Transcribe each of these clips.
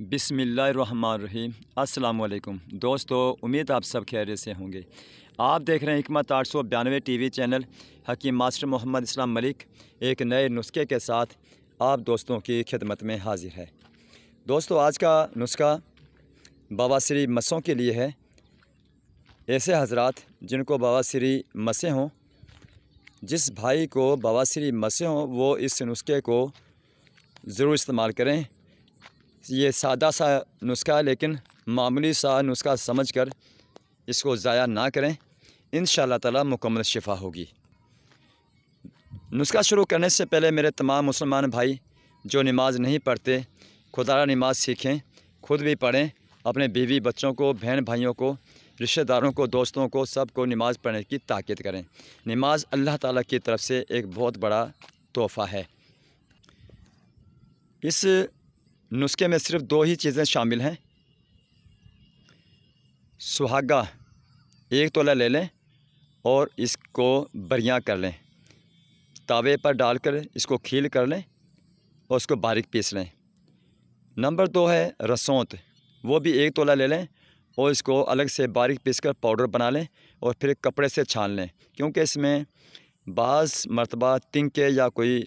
बिसमीम् अल्लाम दोस्तों उम्मीद आप सब खैर से होंगे आप देख रहे हैं हमत आठ सौ बयानवे टी वी चैनल हकीम मास्टर मोहम्मद इस्लाम मलिक एक नए नुस्खे के साथ आप दोस्तों की खिदमत में हाजिर है दोस्तों आज का नुस्खा श्री मसों के लिए है ऐसे हजरात जिनको बाबाश्री मसें हों जिस भाई को बवासरी मसें हों वो इस नुस्खे को ज़रूर इस्तेमाल करें ये सादा सा नुस्खा है लेकिन मामूली सा नुस्खा समझ कर इसको ज़ाया ना करें इन ताला मुकम्मल शिफा होगी नुस्खा शुरू करने से पहले मेरे तमाम मुसलमान भाई जो नमाज़ नहीं पढ़ते खुदा नमाज सीखें खुद भी पढ़ें अपने बीवी बच्चों को बहन भाइयों को रिश्तेदारों को दोस्तों को सबको नमाज़ पढ़ने की ताकत करें नमाज अल्लाह ताला की तरफ से एक बहुत बड़ा तोहफ़ा है इस नुस्खे में सिर्फ दो ही चीज़ें शामिल हैं सुहागा एक तोला ले लें और इसको बरियाँ कर लें तावे पर डालकर इसको खील कर लें और उसको बारीक पीस लें नंबर दो है रसोंत वो भी एक तोला ले लें और इसको अलग से बारीक पीस कर पाउडर बना लें और फिर कपड़े से छान लें क्योंकि इसमें बाज़ मरतबा तिंके या कोई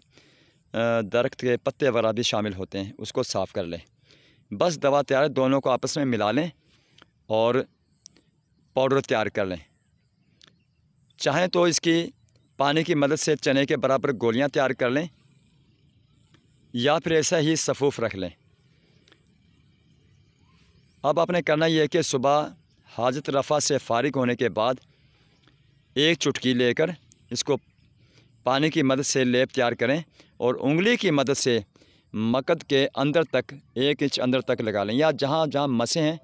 दरख्त के पत्ते वगैरह भी शामिल होते हैं उसको साफ़ कर लें बस दवा तैयार दोनों को आपस में मिला लें और पाउडर तैयार कर लें चाहें तो इसकी पानी की मदद से चने के बराबर गोलियां तैयार कर लें या फिर ऐसा ही सफ़ूफ रख लें अब आपने करना यह है कि सुबह हाजत रफ़ा से फारिग होने के बाद एक चुटकी लेकर इसको पानी की मदद से लेप तैयार करें और उंगली की मदद से मकद के अंदर तक एक इंच अंदर तक लगा लें या जहाँ जहाँ मसे हैं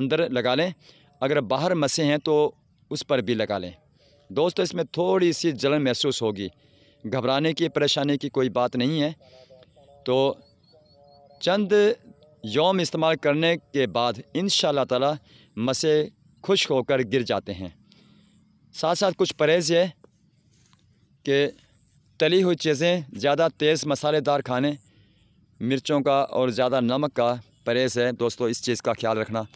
अंदर लगा लें अगर बाहर मसे हैं तो उस पर भी लगा लें दोस्तों इसमें थोड़ी सी जलन महसूस होगी घबराने की परेशानी की कोई बात नहीं है तो चंद यौम इस्तेमाल करने के बाद इन ताला मसे खुश होकर गिर जाते हैं साथ साथ कुछ परहेज़ है कि तली हुई चीज़ें ज़्यादा तेज़ मसालेदार खाने मिर्चों का और ज़्यादा नमक का परहेज़ है दोस्तों इस चीज़ का ख्याल रखना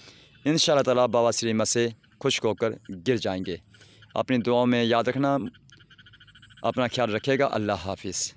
इन तला बाबा श्री मसे खुश होकर गिर जाएंगे अपनी दुआओं में याद रखना अपना ख्याल रखेगा अल्लाह हाफिज़